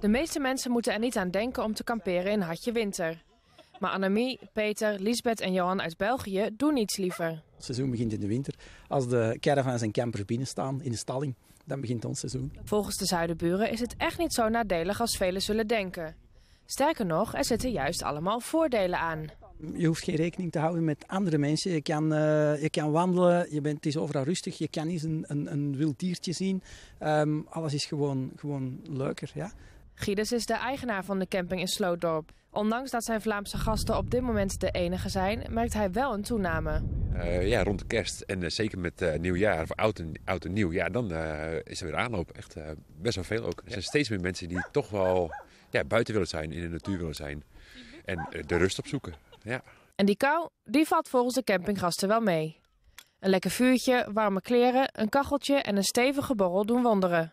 De meeste mensen moeten er niet aan denken om te kamperen in hartje winter. Maar Annemie, Peter, Lisbeth en Johan uit België doen iets liever. Het seizoen begint in de winter. Als de caravans en campers binnen staan in de stalling, dan begint ons seizoen. Volgens de zuidenburen is het echt niet zo nadelig als velen zullen denken. Sterker nog, er zitten juist allemaal voordelen aan. Je hoeft geen rekening te houden met andere mensen. Je kan, eh, je kan wandelen, je bent, het is overal rustig, je kan eens een, een, een wild diertje zien. Ehm, alles is gewoon, gewoon leuker. Ja? Gides is de eigenaar van de camping in Slootdorp. Ondanks dat zijn Vlaamse gasten op dit moment de enige zijn, merkt hij wel een toename. Eh, ja, rond de kerst en eh, zeker met eh, nieuwjaar of oud en, oud en nieuw, ja, dan is er weer aanloop. Echt best wel veel ook. Er zijn steeds meer mensen die toch wel ja, buiten willen zijn, in de natuur willen zijn en de rust opzoeken. Ja. En die kou, die valt volgens de campinggasten wel mee. Een lekker vuurtje, warme kleren, een kacheltje en een stevige borrel doen wonderen.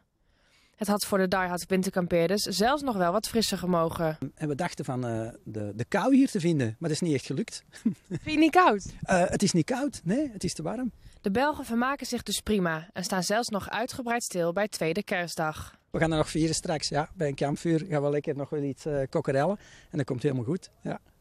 Het had voor de diehard winterkampeerders zelfs nog wel wat frisser gemogen. En we dachten van eh, de, de kou hier te vinden, maar dat is niet echt gelukt. Vind je niet koud? Eh, het is niet koud, nee, het is te warm. De Belgen vermaken zich dus prima en staan zelfs nog uitgebreid stil bij tweede kerstdag. We gaan er nog vieren straks, ja, bij een kampvuur gaan we lekker nog wel iets uh, en dat komt helemaal goed. Ja.